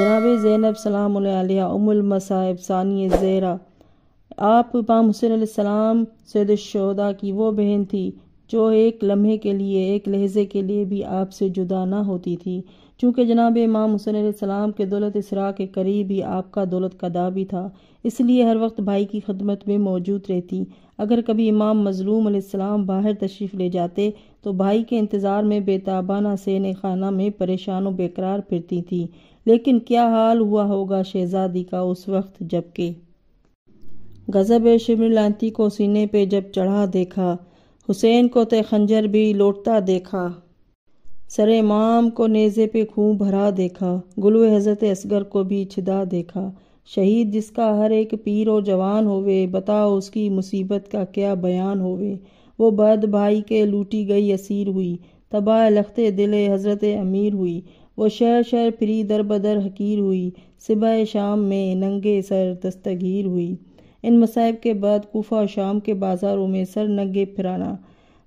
जनाब ज़ैनब सलाम उमुलमसाइब सानिय ज़ेरा आप इमाम हुसैन सैद शोदा की वो बहन थी जो एक लम्हे के लिए एक लहजे के लिए भी आपसे जुदा ना होती थी चूँकि जनाब इमाम हुसैन सलाम के दौलत इसरा के करीब ही आपका दौलत कदा भी था इसलिए हर वक्त भाई की खदमत में मौजूद रहती अगर कभी इमाम मजलूम सलाम बाहर तशरीफ़ ले जाते तो भाई के इंतज़ार में बेताबाना सैन खाना में परेशान व बेकरार फिरती थी लेकिन क्या हाल हुआ होगा शहजादी का उस वक्त जबकि गज़ब शिमलांती को सीने पर जब चढ़ा देखा हुसैन को ते खंजर भी लौटता देखा सरे माम को नेज़े पे खून भरा देखा गुलू हज़रत असगर को भी छिदा देखा शहीद जिसका हर एक पीर और जवान होवे बताओ उसकी मुसीबत का क्या बयान होवे वो बद भाई के लूटी गई असीर हुई तबाह लखते दिले हज़रत अमीर हुई वो शहर शहर फिरी दर बदर हकीर हुई सिबह शाम में नंगे सर दस्तगीर हुई इन मसाइब के बाद कोफा और शाम के बाज़ारों में सर नंगे फिराना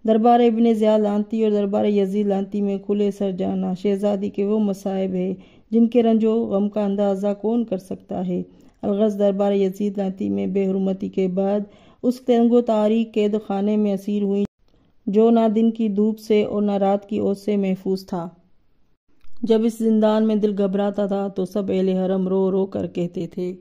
दरबार इबन ज़िया लानती और दरबार यजीद लानती में खुले सर जाना शहजादी के वो मसाइब है जिनके रंजो गम का अंदाज़ा कौन कर सकता है अलगज़ दरबार यजीद लानती में बेहरमती के बाद उस तेंगो तारी कैद खाने में असीर हुई जो ना दिन की धूप से और ना रात की ओस से महफूज था जब इस जिंदान में दिल घबराता था तो सब एल हरम रो रो कर कहते थे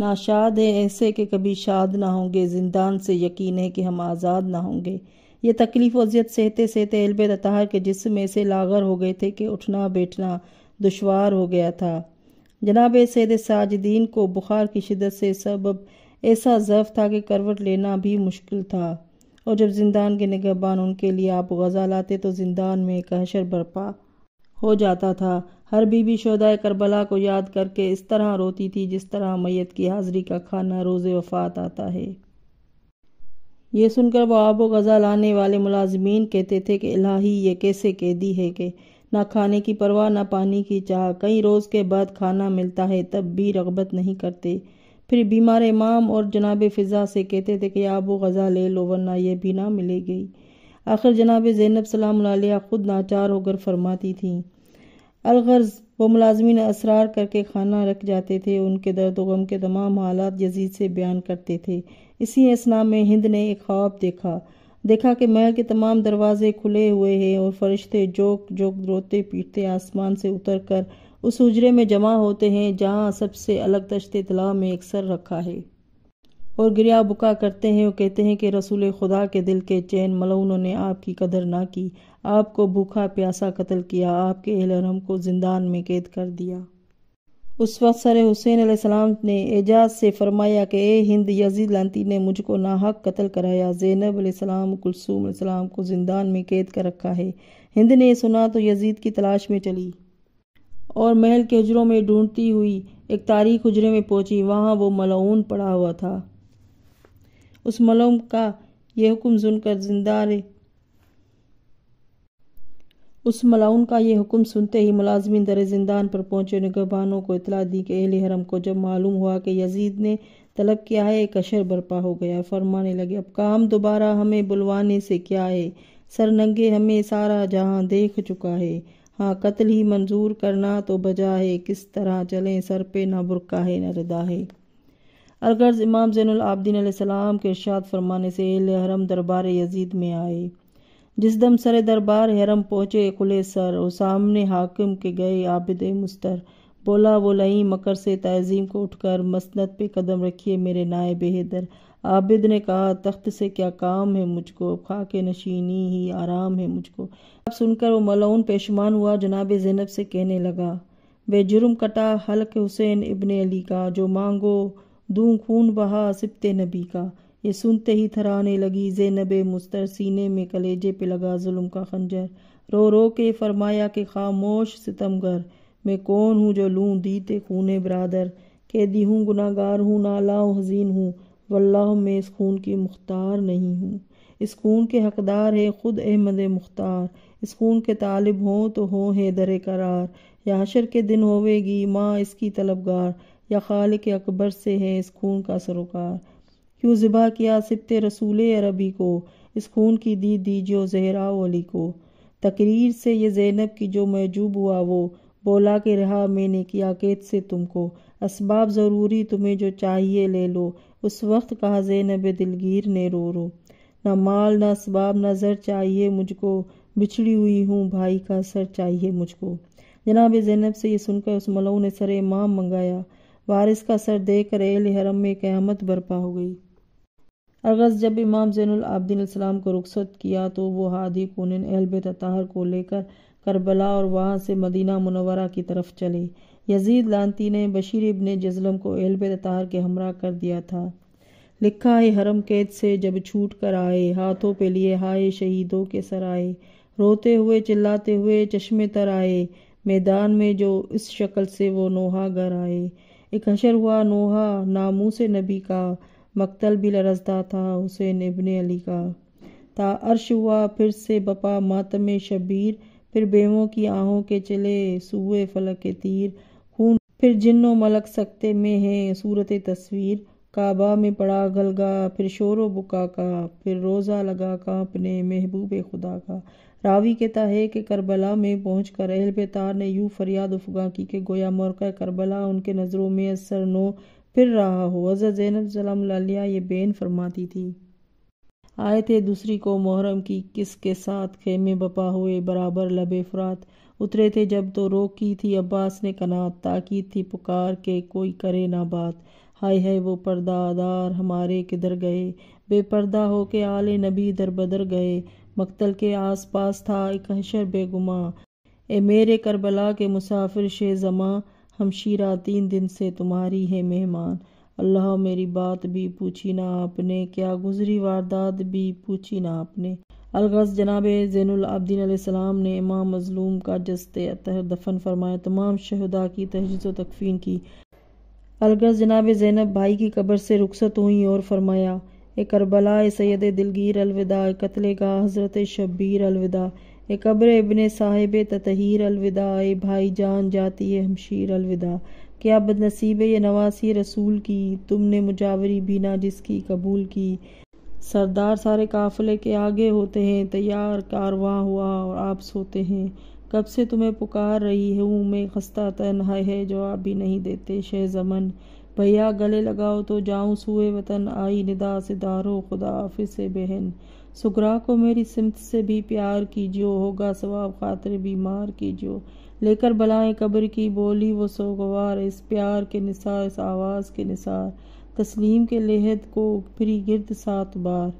नाशाद हैं ऐसे कि कभी शाद ना होंगे जिंदान से यकीन है कि हम आज़ाद ना होंगे ये तकलीफ़ वजियत सहते सहते एलब तहार के जिसम ऐसे लागर हो गए थे कि उठना बैठना दुशवार हो गया था जनाब सैद साजदीन को बुखार की शिदत से सबब ऐसा ज़फ़ था कि करवट लेना भी मुश्किल था और जब जिंदान के निगहबान उनके लिए आप गज़ा लाते तो जिंदान में कहशर बरपा हो जाता था हर बीबी शोदाए करबला को याद करके इस तरह रोती थी जिस तरह मैत की हाजिरी का खाना रोज़ वफात आता है यह सुनकर वह आबो गज़ा लाने वाले मुलाजमीन कहते थे कि इलाही ये कैसे कैदी है कि ना खाने की परवाह ना पानी की चाह कई रोज़ के बाद खाना मिलता है तब भी रगबत नहीं करते फिर बीमार इमाम और जनाब फ़िज़ा से कहते थे कि आबो गज़ा ले लो वरना यह भी ना मिलेगी आखिर जनाब ज़ैनब सलाम ख़ुद नाचार होकर फरमाती थी अलगर्ज वो मुलाजमीन असरार करके खाना रख जाते थे उनके दर्द गम के तमाम हालात यजीद से बयान करते थे इसी असना में हिंद ने एक ख्वाब देखा देखा कि महल के तमाम दरवाजे खुले हुए हैं और फरिश्ते जोक जोक रोते पीटते आसमान से उतर कर उस उजरे में जमा होते हैं जहाँ सबसे अलग दश्त तला में एक सर रखा है और गिरिया बुका करते हैं और कहते हैं कि रसूल खुदा के दिल के चैन मलूनों ने आपकी कदर ना की आपको भूखा प्यासा कत्ल किया आपके एहलरम को जिंदान में कैद कर दिया उस वक्त सर हुसैन सलाम ने एजाज से फरमाया कि ए हिंद यजीद लंती ने मुझको नाहक कत्ल कराया ज़ैनब सलाम कुलसूम सलाम को जिंदान में कैद कर रखा है हिंद ने सुना तो यजीद की तलाश में चली और महल के हजरों में ढूंढती हुई एक तारीख हजरे में पहुंची वहाँ वो मलऊन पड़ा हुआ था उस मलोम का यह हुक्म सुनकर जिंदार उस मलाउन का यह हुक्म सुनते ही मुलाजमीन दर जिंदान पर पहुंचे निगहबानों को इतला दी कि अहल हरम को जब मालूम हुआ कि यजीद ने तलब किया है एक अशर बर्पा हो गया फरमाने लगे अब काम दोबारा हमें बुलवाने से क्या है सर नंगे हमें सारा जहाँ देख चुका है हाँ कत्ल ही मंजूर करना तो बजा है किस तरह चलें सर पे ना बुरका है ना रदा है अरगर्ज इमाम जैनआबदीन सलाम के इर्शाद फरमाने से हरम दरबार यजीद में आए जिस दम सर दरबार हरम पहुँचे खुले सर और सामने हाकिम के गए आबिद मुस्तर बोला वो लई मकर से तयजीम को उठकर मसनत पे कदम रखिए मेरे नाए बेहदर आबिद ने कहा तख्त से क्या काम है मुझको खाके नशीनी ही आराम है मुझको अब सुनकर वो मलऊन पेशमान हुआ जनाब जैनब से कहने लगा जुर्म कटा हल्क हुसैन इबन अली का जो मांगो दूं खून बहा सिपते नबी का ये सुनते ही थराने लगी जे नबे मुस्तर सीने में कलेजे पे लगा जुल्म का खंजर रो रो के फरमाया के खामोश सितमगर मैं कौन हूँ जो लूँ दीते खून बरदर कैदी हूँ गुनागार हूँ नाला हजीन हूँ वल्लाह मैं इस खून की मुख्तार नहीं हूँ इस खून के हकदार है ख़ुद अहमद मुख्तार इस खून के तालिब हों तो हों है दर करार या हशर के दिन होवेगी माँ इसकी तलबगार या खाल के अकबर से है इस खून का सरोकार क्यों ज़िबा किया सिबत रसूल अरबी को इस खून की दी दीजिए जहरा अली को तकरीर से ये जैनब की जो महजूब हुआ वो बोला के रहा मैंने किया कैद से तुमको इसबाब ज़रूरी तुम्हें जो चाहिए ले लो उस वक्त कहा जैनब दिलगीर ने रो रो न माल ना इसबाब ना जर चाहिए मुझको बिछड़ी हुई हूँ भाई का सर चाहिए मुझको जनाब जैनब से ये सुनकर उस मलऊ ने सरे माम मंगाया बारिश का असर देख रहे हरम में क़्यामत बर्पा हो गई अगस्त जब इमाम सलाम को रुखसत किया तो वो हादी कुनन एहलबत अताहर को लेकर करबला और वहाँ से मदीना मुनवरा की तरफ चले यजीद लानती ने बशीर इबन जजलम को अहलब अताहर के हमरा कर दिया था लिखा है हरम कैद से जब छूट कर आए हाथों पे लिए हाय शहीदों के सर आए रोते हुए चिल्लाते हुए चश्मे तर आए मैदान में जो इस शक्ल से वो नोहा घर आए एक हशर हुआ नोहा नामू से नबी का मकतल भी लरजता था हुसैन इबन अली का ता अर्श हुआ फिर से बपा मातम शबीर फिर बेवों की आहों के चले सूए फलक के तीर खून फिर जिन्नो मलक सकते में है सूरत तस्वीर काबा में पड़ा गलगा फिर शोर बुका का फिर रोज़ा लगा का अपने महबूब खुदा का रावी कहता है कि करबला में पहुँच कर अहल बेतार ने यूं फरियाद उफगा की कि गोया का करबला उनके नज़रों में असर नो फिर रहा हो हज़रत जैनब सलाम ये बेन फरमाती थी आए थे दूसरी को मुहर्रम की किस के साथ खेमे बपा हुए बराबर लबे फरात उतरे थे जब तो रो की थी अब्बास ने कनात ताकीद थी पुकार के कोई करे ना बात हाय हाय वो पर्दादार हमारे किधर गए बेपर्दा हो के आले नबी दर बदर गए मक्तल के आस पास था एक हशर बेगुमा ए मेरे करबला के मुसाफिर जमा हम शीरा तीन दिन से तुम्हारी है मेहमान अल्लाह मेरी बात भी पूछी ना आपने क्या गुजरी वारदात भी पूछी ना आपने अलगज जनाब सलाम ने इमाम मजलूम का जस्ते तहर दफन फरमाया तमाम शहदा की तहजीज़ तकफीन की अलगज जनाब जैनब भाई की कब्र से रुखसत हुई और फरमाया ए करबला सैद दिलगीर अलविदा कतल गाह हज़रत शब्बीर अलविदा ए कब्र इबन साहिब ततहीर अलविदा ए भाई जान जाती हमशीर अलविदा क्या बदनसीब ये नवासी रसूल की तुमने मुजावरी बिना जिसकी कबूल की सरदार सारे काफ़िले के आगे होते हैं तैयार कारवा हुआ और आप सोते हैं कब से तुम्हें पुकार रही हूँ मैं खस्ता तनहा है जवाब भी नहीं देते शह जमन भैया गले लगाओ तो जाऊँ सूए वतन आई निदा दारो खुदा आफिस से बहन सुगरा को मेरी सिमत से भी प्यार कीजियो होगा सवाब खातिर बीमार कीजियो लेकर बलाएं कब्र की बोली वो सोगवार इस प्यार के निसार इस आवाज़ के निसार तस्लीम के लहद को फिरी गिरद सात बार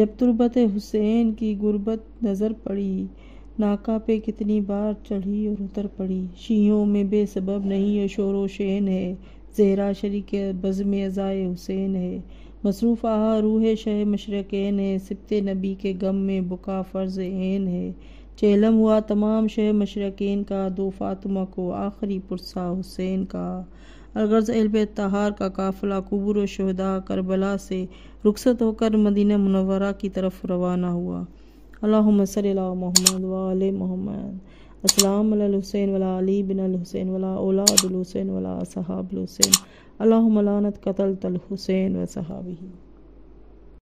जब तुरबत हुसैन की गुर्बत नज़र पड़ी नाका पे कितनी बार चढ़ी और उतर पड़ी शीहों में बेसबब नहीं ये शोर शेन है जहरा शरी के बज़म अज़ाए हुसैन है मसरूफ़ आह रूह शह मशरक़ैन है सिबत नबी के गम में बुका फ़र्ज ऐन है चेलम हुआ तमाम शह मशरक़ैन का दो फातिमा को आखिरी पुरसा हुसैन का अलगर्ज एलब तहार का काफिला कुबुर शहदा करबला से रुखसत होकर मदीना मुनवरा की तरफ रवाना हुआ अल्लाम सल मोहम्मद वाल मोहम्मद असलमसैन वला अली बिन अलहुसैन वला औलादुलहुसैन वला सहाबुलहुसैन अल्लाम लानत कतल तल हुसैन व सहाबी